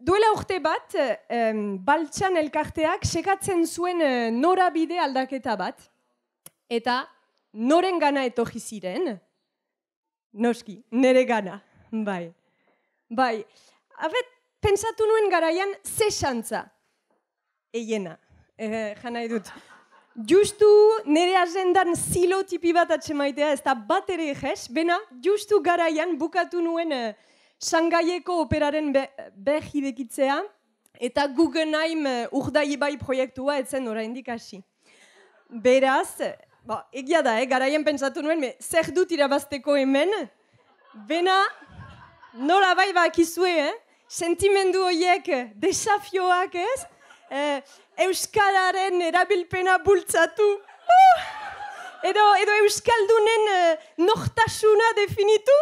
Duela urte bat, um, baltsan elkarteak sekatzen zuen uh, eh, norabide aldaketa bat, eta noren gana etorri ziren, noski, nere gana, bai. Bai, abet, pentsatu nuen garaian, ze santza eiena, e, eh, jana edut. Justu nere azendan zilo tipi bat atxemaitea, ez da bat ere ejes, bena, justu garaian bukatu nuen uh, Sangaieko operaren behi dekitzea eta Guggenheim eh, urdai bai proiektua etzen nora indikasi. Beraz, ba, egia da, eh, garaien pentsatu nuen, zer dut irabazteko hemen, bena nora bai eh? sentimendu horiek, desafioak ez, Euskararen erabilpena bultzatu, uh! edo Euskaldunen nortasuna definitu,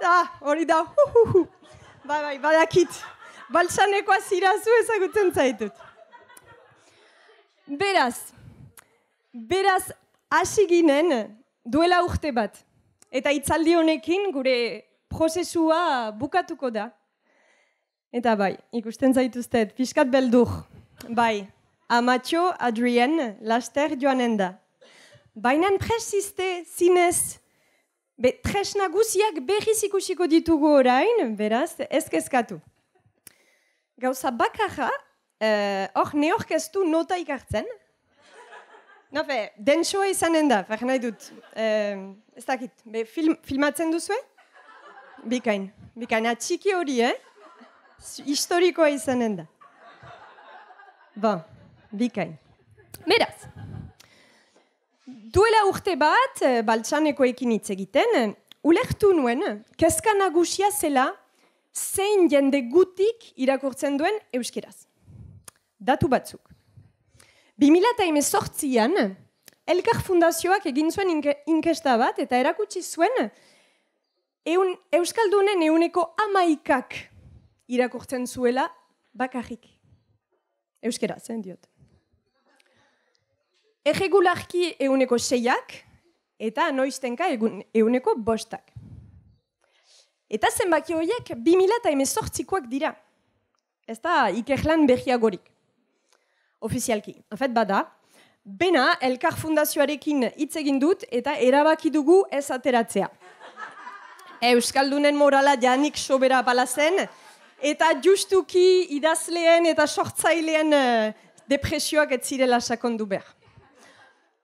Da, ah, hori da, hu hu hu. Bai, bai, badakit. Baltsanekoa zirazu ezagutzen zaitut. Beraz, beraz, hasi ginen duela urte bat. Eta itzaldi honekin gure prozesua bukatuko da. Eta bai, ikusten zaituztet, pixkat beldur. Bai, amatxo Adrien, laster joanen da. Bainan presiste zinez Be, tresna guziak berriz ikusiko ditugu orain, beraz, ezkezkatu. Gauza bakarra, eh, hor, e, neork ez du nota ikartzen. Nofe, dentsoa izanen da, fer nahi dut. Eh, ez dakit, be, film, filmatzen duzue? Bikain, bikain, atxiki hori, eh? Historikoa izanen da. Ba, bikain. Beraz. Duela urte bat, eh, baltsaneko ekin hitz egiten, eh, ulektu nuen, eh, kezka nagusia zela, zein jende gutik irakurtzen duen euskeraz. Datu batzuk. 2008an, Elkar Fundazioak egin zuen inkesta bat, eta erakutsi zuen, eun, Euskaldunen euneko amaikak irakurtzen zuela bakarrik. Euskeraz, zen diot. Erregularki euneko seiak, eta noiztenka euneko bostak. Eta zenbaki horiek, bi mila eta emezortzikoak dira. Ez da, ikerlan berriagorik, Ofizialki. En bada, bena, Elkar Fundazioarekin hitz egin dut, eta erabaki dugu ez ateratzea. Euskaldunen morala janik sobera balazen, eta justuki idazleen eta sortzaileen eh, depresioak ez zirela sakondu behar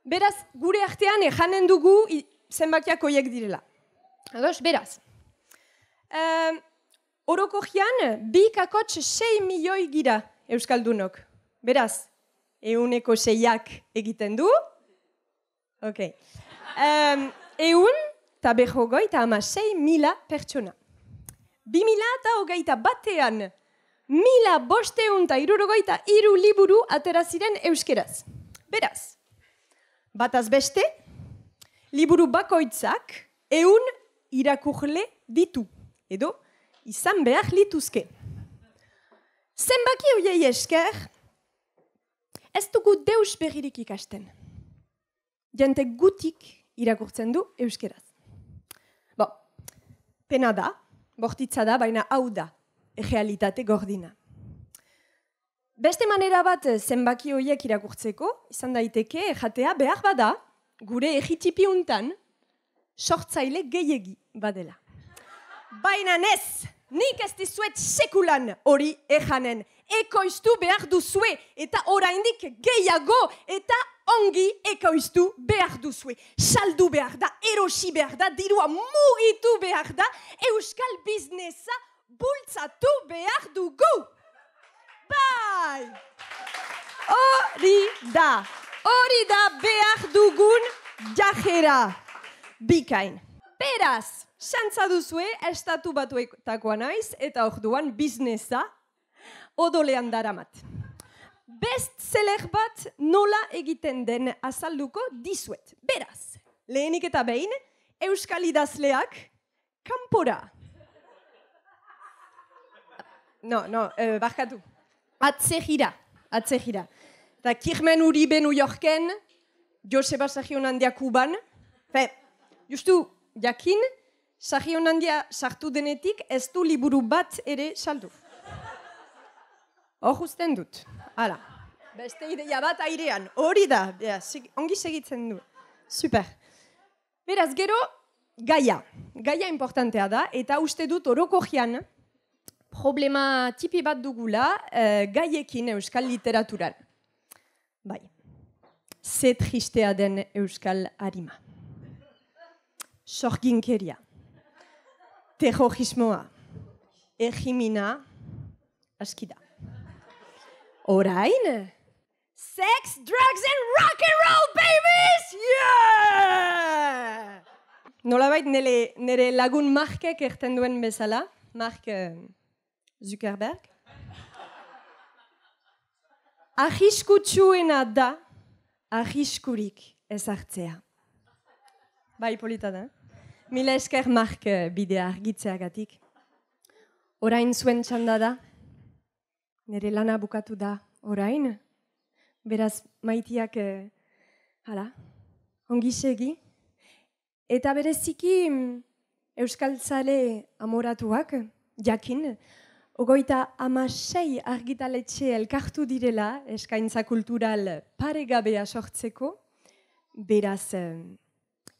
beraz, gure artean ejanen dugu zenbakiak direla. Ados, beraz. Uh, oroko bi kakotxe 6 milioi gira Euskaldunok. Beraz, euneko seiak egiten du? Ok. Um, eun, eta beho goi, eta ama 6 mila pertsona. Bi mila eta hogeita batean, mila bosteun eta irurogoi eta iru liburu atera ziren euskeraz. Beraz, Bataz beste, liburu bakoitzak eun irakurle ditu, edo izan behar lituzke. Zenbaki hoiei esker, ez dugu deus berririk ikasten. Jente gutik irakurtzen du euskeraz. Bo, pena da, bortitza da, baina hau da, egealitate gordina. Beste manera bat eh, zenbaki horiek irakurtzeko, izan daiteke, jatea behar bada, gure egitipi untan, sortzaile gehiegi badela. Baina ez, nik ez dizuet sekulan hori ejanen. Ekoiztu behar duzue eta oraindik gehiago eta ongi ekoiztu behar duzue. Saldu behar da, erosi behar da, dirua mugitu behar da, euskal biznesa bultzatu behar dugu bai! Hori da, hori da behar dugun jajera, bikain. Beraz, santza duzue, estatu batuetako naiz eta hor duan, bizneza, odolean daramat. Best zeleg bat nola egiten den azalduko dizuet. Beraz, lehenik eta behin, Euskal idazleak, kanpora. No, no, eh, atzegira, atzegira. Eta kirmen uri benu Joseba Sajion handia kuban, fe, justu, jakin, Sajion sartu denetik ez du liburu bat ere saldu. Hor usten dut, ala. Beste ideia bat airean, hori da, ongi segitzen du. Super. Beraz, gero, gaia. Gaia importantea da, eta uste dut orokojian, problema tipi bat dugula eh, gaiekin euskal literaturan. Bai, ze tristea den euskal harima. Sorginkeria, terrorismoa, egimina, Askida. da. sex, drugs and rock and roll, babies! Yeah! Nola bait, nire lagun markek erten duen bezala. Mark, eh, Zuckerberg. Arriskutsuena da, arriskurik ez hartzea. Bai, polita da. Mila esker mark eh, bidea argitzeagatik. Orain zuen txanda da, nire lana bukatu da orain. Beraz, maitiak, eh, hala, ongi Eta bereziki, mm, Euskal Tzale amoratuak, jakin, Ogoita amasei argitaletxe elkartu direla eskaintza kultural paregabea sortzeko, beraz eh,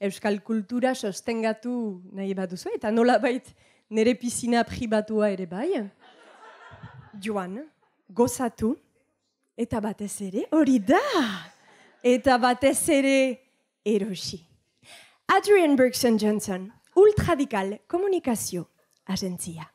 euskal kultura sostengatu nahi bat eta nola bait nere pizina pribatua ere bai, joan, gozatu, eta batez ere hori da, eta batez ere erosi. Adrian Bergson Johnson, Ultradikal Komunikazio Agentzia.